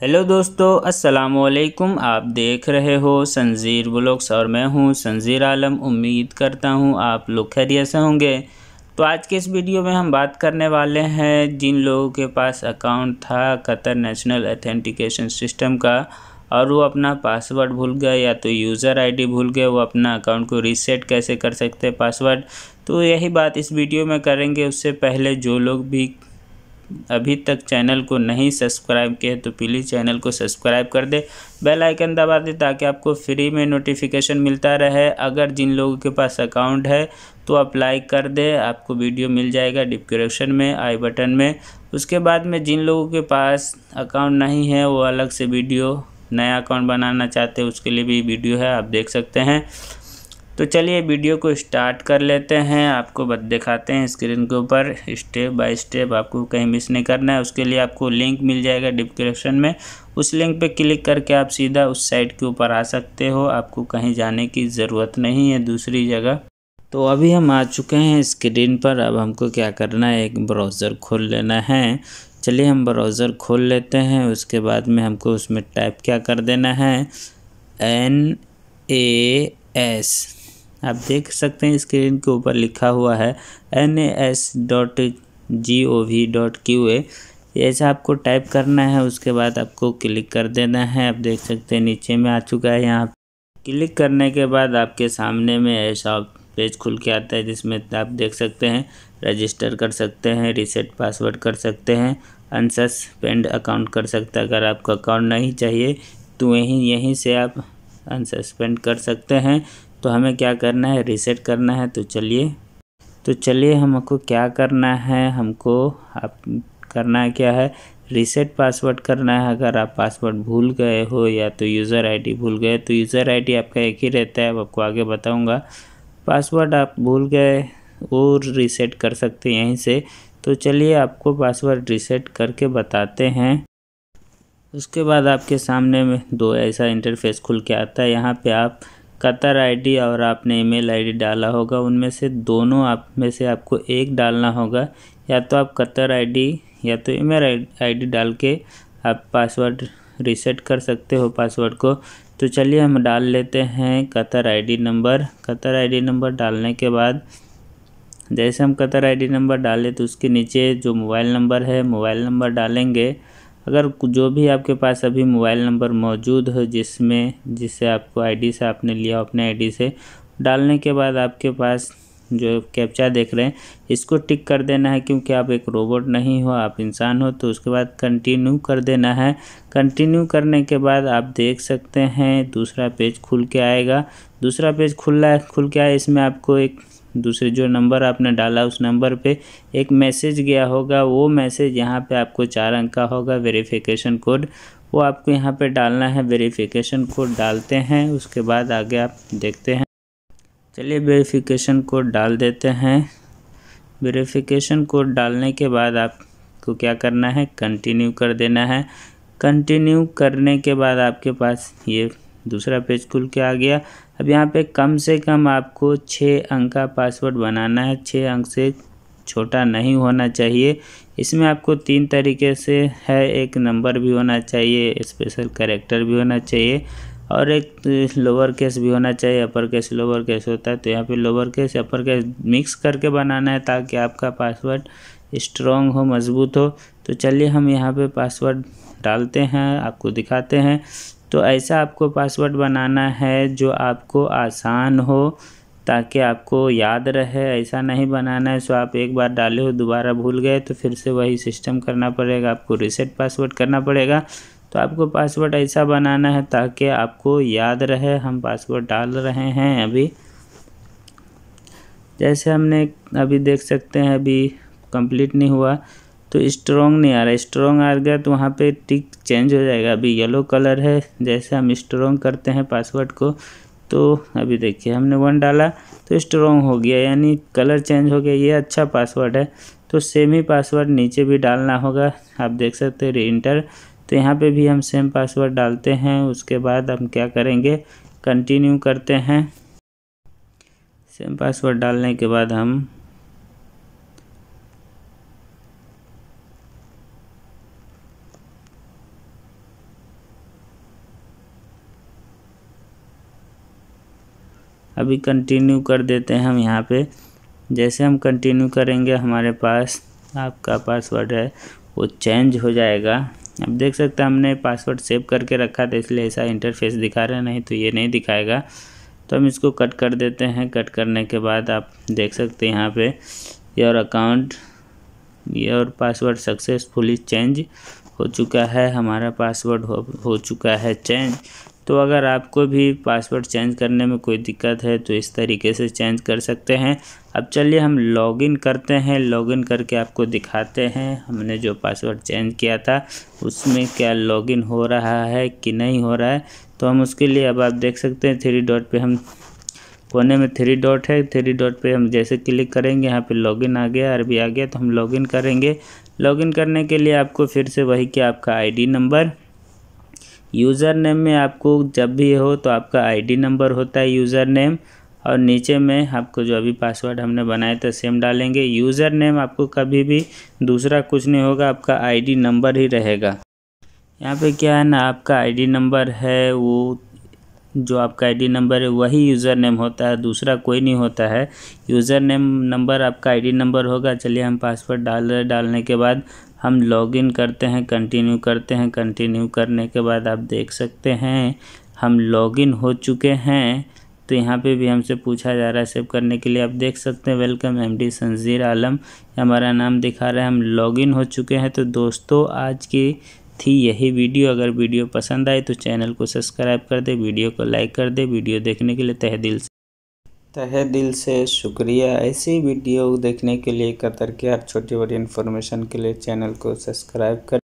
hello दोस्तों अस्सलाम वालेकुम आप देख रहे हो संजीर ब्लॉग्स और मैं हूं संजीर आलम उम्मीद करता हूं आप लोग खैरियत से होंगे तो आज के इस वीडियो में हम बात करने वाले हैं जिन लोगों के पास अकाउंट था कतर नेशनल अथेंटिकेशन सिस्टम का और वो अपना पासवर्ड भूल गए या तो यूज़र आईडी भूल गए वो अपना अकाउंट को रीसेट कैसे कर सकते हैं पासवर्ड तो यही बात इस वीडियो में करेंगे उससे पहले जो लोग भी अभी तक चैनल को नहीं सब्सक्राइब किए तो प्लीज़ चैनल को सब्सक्राइब कर दे बेल आइकन दबा दे ताकि आपको फ्री में नोटिफिकेशन मिलता रहे अगर जिन लोगों के पास अकाउंट है तो अप्लाई कर दे आपको वीडियो मिल जाएगा डिस्क्रिप्शन में आई बटन में उसके बाद में जिन लोगों के पास अकाउंट नहीं है वो अलग से वीडियो नया अकाउंट बनाना चाहते हैं उसके लिए भी वीडियो है आप देख सकते हैं तो चलिए वीडियो को स्टार्ट कर लेते हैं आपको बद दिखाते हैं स्क्रीन के ऊपर स्टेप बाय स्टेप आपको कहीं मिस नहीं करना है उसके लिए आपको लिंक मिल जाएगा डिस्क्रिप्शन में उस लिंक पे क्लिक करके आप सीधा उस साइट के ऊपर आ सकते हो आपको कहीं जाने की ज़रूरत नहीं है दूसरी जगह तो अभी हम आ चुके हैं स्क्रीन पर अब हमको क्या करना है एक ब्राउज़र खोल लेना है चलिए हम ब्राउज़र खोल लेते हैं उसके बाद में हमको उसमें टाइप क्या कर देना है एन ए एस आप देख सकते हैं स्क्रीन के ऊपर लिखा हुआ है N S dot G O V dot Q A ऐसा आपको टाइप करना है उसके बाद आपको क्लिक कर देना है आप देख सकते हैं नीचे में आ चुका है यहाँ क्लिक करने के बाद आपके सामने में ऐसा पेज खुल के आता है जिसमें आप देख सकते हैं रजिस्टर कर सकते हैं रिसेट पासवर्ड कर सकते हैं पेंड अकाउंट कर सकते हैं अगर आपका अकाउंट नहीं चाहिए तो यहीं यहीं से आप अनसस्पेंड कर सकते हैं तो हमें क्या करना है रीसेट करना है तो चलिए तो चलिए हमको क्या करना है हमको आप करना है क्या है रीसेट पासवर्ड करना है अगर आप पासवर्ड भूल गए हो या तो यूज़र आईडी भूल गए तो यूज़र आईडी आपका एक ही रहता है अब आपको आगे बताऊंगा पासवर्ड आप भूल गए और रीसेट कर सकते हैं यहीं से तो चलिए आपको पासवर्ड रीसेट करके बताते हैं उसके बाद आपके सामने में दो ऐसा इंटरफेस खुल के आता है यहाँ पर आप कतर आईडी और आपने ईमेल आईडी डाला होगा उनमें से दोनों आप में से आपको एक डालना होगा या तो आप कतर आईडी या तो ईमेल आईडी डाल के आप पासवर्ड रीसेट कर सकते हो पासवर्ड को तो चलिए हम डाल लेते हैं Qatar ID number Qatar ID number डालने के बाद जैसे हम कतर आईडी नंबर डालें तो उसके नीचे जो मोबाइल नंबर है मोबाइल नंबर डालेंगे अगर जो भी आपके पास अभी मोबाइल नंबर मौजूद हो जिसमें जिससे आपको आईडी से आपने लिया अपने आईडी से डालने के बाद आपके पास जो कैप्चा देख रहे हैं इसको टिक कर देना है क्योंकि आप एक रोबोट नहीं हो आप इंसान हो तो उसके बाद कंटिन्यू कर देना है कंटिन्यू करने के बाद आप देख सकते हैं दूसरा पेज खुल के आएगा दूसरा पेज खुल रहा खुल के आए इसमें आपको एक दूसरे जो नंबर आपने डाला उस नंबर पे एक मैसेज गया होगा वो मैसेज यहाँ पे आपको चार अंक का होगा वेरिफिकेशन कोड वो आपको यहाँ पे डालना है वेरिफिकेशन कोड डालते हैं उसके बाद आगे आप देखते हैं चलिए वेरिफिकेशन कोड डाल देते हैं वेरिफिकेशन कोड डालने के बाद आपको क्या करना है कंटिन्यू कर देना है कंटिन्यू करने के बाद आपके पास ये दूसरा पेज खुल के आ गया अब यहाँ पे कम से कम आपको छः अंक का पासवर्ड बनाना है छः अंक से छोटा नहीं होना चाहिए इसमें आपको तीन तरीके से है एक नंबर भी होना चाहिए स्पेशल करेक्टर भी होना चाहिए और एक लोअर केस भी होना चाहिए अपर केस लोअर केस होता है तो यहाँ पे lower case upper case mix करके बनाना है ताकि आपका पासवर्ड स्ट्रॉन्ग हो मजबूत हो तो चलिए हम यहाँ पे पासवर्ड डालते हैं आपको दिखाते हैं तो ऐसा आपको पासवर्ड बनाना है जो आपको आसान हो ताकि आपको याद रहे ऐसा नहीं बनाना है सो आप एक बार डाले हो दोबारा भूल गए तो फिर से वही सिस्टम करना पड़ेगा आपको रिसेट पासवर्ड करना पड़ेगा तो आपको पासवर्ड ऐसा बनाना है ताकि आपको याद रहे हम पासवर्ड डाल रहे हैं अभी जैसे हमने अभी देख सकते हैं अभी कंप्लीट नहीं हुआ तो स्ट्रॉन्ग नहीं आ रहा स्ट्रॉन्ग आ गया तो वहाँ पे टिक चेंज हो जाएगा अभी येलो कलर है जैसे हम स्ट्रॉन्ग करते हैं पासवर्ड को तो अभी देखिए हमने वन डाला तो स्ट्रॉन्ग हो गया यानी कलर चेंज हो गया ये अच्छा पासवर्ड है तो सेम ही पासवर्ड नीचे भी डालना होगा आप देख सकते हैं री इंटर तो यहाँ पे भी हम सेम पासवर्ड डालते हैं उसके बाद हम क्या करेंगे कंटिन्यू करते हैं सेम पासवर्ड डालने के बाद हम अभी कंटिन्यू कर देते हैं हम यहाँ पे जैसे हम कंटिन्यू करेंगे हमारे पास आपका पासवर्ड है वो चेंज हो जाएगा अब देख सकते हैं हमने पासवर्ड सेव करके रखा था इसलिए ऐसा इंटरफेस दिखा रहा है नहीं तो ये नहीं दिखाएगा तो हम इसको कट कर देते हैं कट करने के बाद आप देख सकते हैं यहाँ पे your account your password successfully change हो चुका है हमारा पासवर्ड हो, हो चुका है चेंज तो अगर आपको भी पासवर्ड चेंज करने में कोई दिक्कत है तो इस तरीके से चेंज कर सकते हैं अब चलिए हम लॉगिन करते हैं लॉगिन करके आपको दिखाते हैं हमने जो पासवर्ड चेंज किया था उसमें क्या लॉगिन हो रहा है कि नहीं हो रहा है तो हम उसके लिए अब आप देख सकते हैं थ्री डॉट पे हम कोने में थ्री डॉट है थ्री डॉट पे हम जैसे क्लिक करेंगे यहाँ पे लॉगिन आ गया अरबी आ गया तो हम लॉगिन करेंगे लॉगिन करने के लिए आपको फिर से वही क्या आपका आईडी नंबर यूज़र नेम में आपको जब भी हो तो आपका आईडी नंबर होता है यूज़र नेम और नीचे में आपको जो अभी पासवर्ड हमने बनाया था सेम डालेंगे यूज़र नेम आपको कभी भी दूसरा कुछ नहीं होगा आपका आईडी नंबर ही रहेगा यहाँ पे क्या है ना आपका आईडी नंबर है वो जो आपका आईडी नंबर है वही यूज़र नेम होता है दूसरा कोई नहीं होता है यूज़र नेम नंबर आपका आईडी नंबर होगा चलिए हम पासवर्ड डाल रहे डालने के बाद हम लॉगिन करते हैं कंटिन्यू करते हैं कंटिन्यू करने के बाद आप देख सकते हैं हम लॉगिन हो चुके हैं तो यहाँ पे भी हमसे पूछा जा रहा है सेव करने के लिए आप देख सकते हैं welcome M D Sanjeer Alam हमारा नाम दिखा रहा है हम लॉगिन हो चुके हैं तो दोस्तों आज की थी यही वीडियो अगर वीडियो पसंद आए तो चैनल को सब्सक्राइब कर दे वीडियो को लाइक कर दे वीडियो देखने के लिए तहदिल से तहे दिल से शुक्रिया ऐसी वीडियो देखने के लिए कतर के आप छोटी बड़ी इन्फॉर्मेशन के लिए चैनल को सब्सक्राइब करें